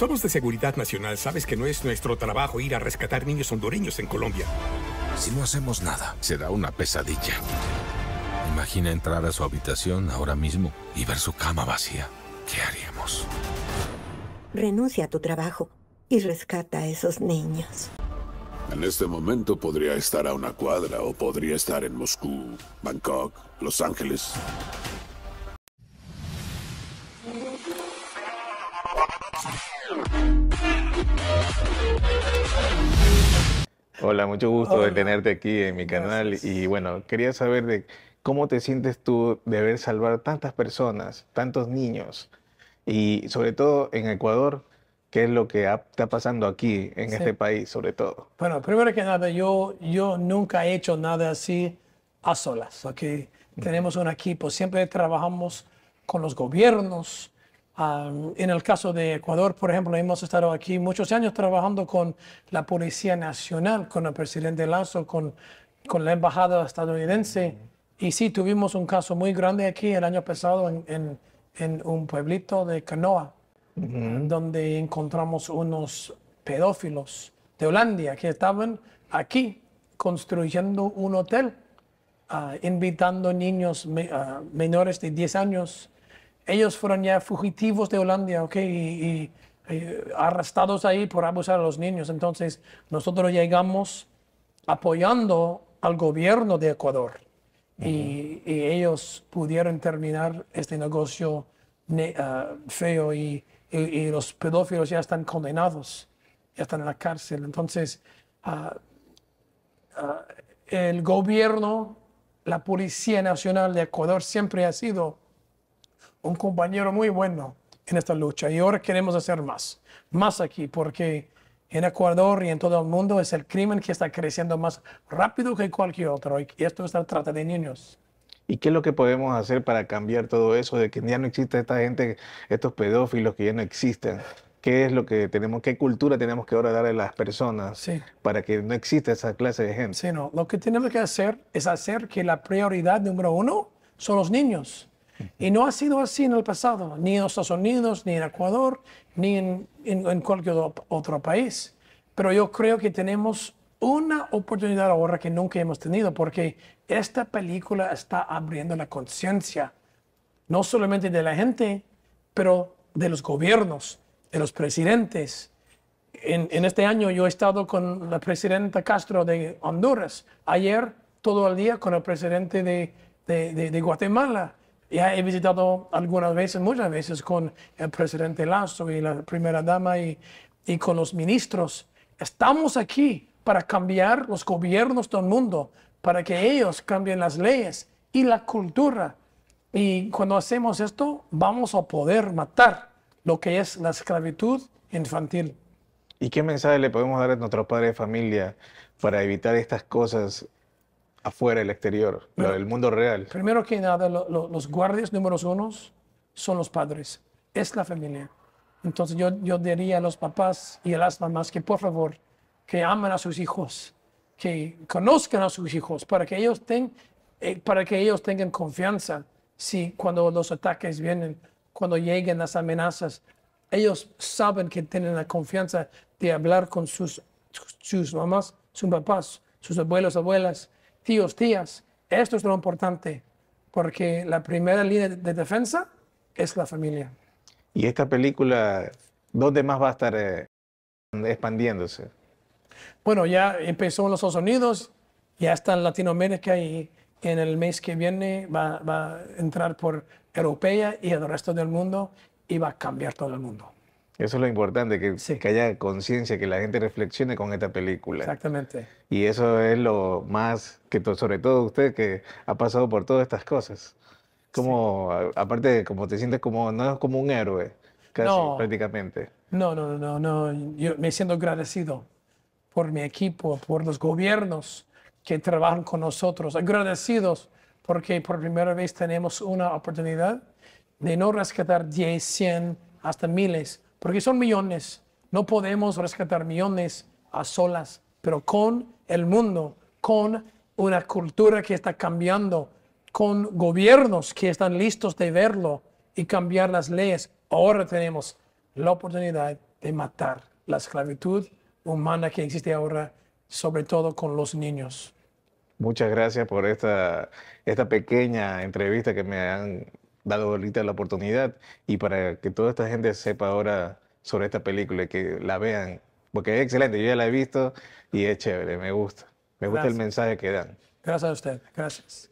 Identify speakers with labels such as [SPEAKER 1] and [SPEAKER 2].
[SPEAKER 1] Somos de Seguridad Nacional. Sabes que no es nuestro trabajo ir a rescatar niños hondureños en Colombia.
[SPEAKER 2] Si no hacemos nada, será una pesadilla. Imagina entrar a su habitación ahora mismo y ver su cama vacía. ¿Qué haríamos? Renuncia a tu trabajo y rescata a esos niños.
[SPEAKER 1] En este momento podría estar a una cuadra o podría estar en Moscú, Bangkok, Los Ángeles.
[SPEAKER 2] Hola, mucho gusto de tenerte aquí en mi canal y bueno, quería saber de cómo te sientes tú de haber salvar tantas personas, tantos niños y sobre todo en Ecuador, qué es lo que está pasando aquí en este país sobre todo.
[SPEAKER 1] Bueno, primero que nada, yo, yo nunca he hecho nada así a solas, tenemos un equipo, siempre trabajamos con los gobiernos, en el caso de Ecuador, por ejemplo, hemos estado aquí muchos años trabajando con la Policía Nacional, con el presidente Lazo, con, la Embajada estadounidense. Y sí, tuvimos un caso muy grande aquí el año pasado en, un pueblito de Canoa, donde encontramos unos pedófilos de Holanda que estaban aquí construyendo un hotel, ah, invitando niños ah, menores de 10 años ellos fueron ya fugitivos de Holanda, ¿ok? Y, eh, arrestados ahí por abusar a los niños. Entonces, nosotros llegamos apoyando al gobierno de Ecuador y, ellos pudieron terminar este negocio ah, feo y, los pedófilos ya están condenados, ya están en la cárcel. Entonces, ah, ah, el gobierno, la Policía Nacional de Ecuador siempre ha sido un compañero muy bueno en esta lucha y ahora queremos hacer más, más aquí, porque en Ecuador y en todo el mundo es el crimen que está creciendo más rápido que cualquier otro y esto es trata de niños.
[SPEAKER 2] ¿Y qué es lo que podemos hacer para cambiar todo eso, de que ya no exista esta gente, estos pedófilos que ya no existen? ¿Qué es lo que tenemos, qué cultura tenemos que ahora darle a las personas
[SPEAKER 1] para que no exista esa clase de gente? Sí, no. Lo que tenemos que hacer es hacer que la prioridad número uno son los niños y no ha sido así en el pasado, ni en Estados Unidos, ni en Ecuador, ni en, en, cualquier otro país. Pero yo creo que tenemos una oportunidad ahora que nunca hemos tenido, porque esta película está abriendo la conciencia, no solamente de la gente, pero de los gobiernos, de los presidentes. En, este año yo he estado con la presidenta Castro de Honduras, ayer todo el día con el presidente de, de, de Guatemala, ya he visitado algunas veces, muchas veces, con el presidente Lazo y la primera dama y, y con los ministros. Estamos aquí para cambiar los gobiernos del mundo, para que ellos cambien las leyes y la cultura. Y cuando hacemos esto, vamos a poder matar lo que es la esclavitud infantil.
[SPEAKER 2] ¿Y qué mensaje le podemos dar a nuestros padres de familia para evitar estas cosas afuera, el exterior, el mundo real.
[SPEAKER 1] Primero que nada, los guardias números uno son los padres, es la familia. Entonces yo, yo diría a los papás y a las mamás que por favor, que amen a sus hijos, que conozcan a sus hijos para que ellos, eh, para que ellos tengan confianza si cuando los ataques vienen, cuando lleguen las amenazas, ellos saben que tienen la confianza de hablar con sus, sus mamás, sus papás, sus abuelos, abuelas, tíos, tías. Esto es lo importante, porque la primera línea de defensa es la familia.
[SPEAKER 2] ¿Y esta película, dónde más va a estar eh, expandiéndose?
[SPEAKER 1] Bueno, ya empezó en los Estados Unidos, ya está en Latinoamérica y en el mes que viene va, va a entrar por Europea y el resto del mundo y va a cambiar todo el mundo.
[SPEAKER 2] Eso es lo importante, que, que haya conciencia, que la gente reflexione con esta película.
[SPEAKER 1] Exactamente.
[SPEAKER 2] Y eso es lo más que, sobre todo usted que ha pasado por todas estas cosas. Como, aparte, como te sientes como, no como un héroe, casi, prácticamente.
[SPEAKER 1] No, no, no, no, no. Yo me siento agradecido por mi equipo, por los gobiernos que trabajan con nosotros. Agradecidos porque por primera vez tenemos una oportunidad de no rescatar 10, 100, hasta miles porque son millones. No podemos rescatar millones a solas, pero con el mundo, con una cultura que está cambiando, con gobiernos que están listos de verlo y cambiar las leyes. Ahora tenemos la oportunidad de matar la esclavitud humana que existe ahora, sobre todo con los niños.
[SPEAKER 2] Muchas gracias por esta, esta pequeña entrevista que me han dado ahorita la oportunidad y para que toda esta gente sepa ahora sobre esta película, y que la vean, porque es excelente, yo ya la he visto y es chévere, me gusta, me gusta el mensaje que dan.
[SPEAKER 1] Gracias a usted, gracias.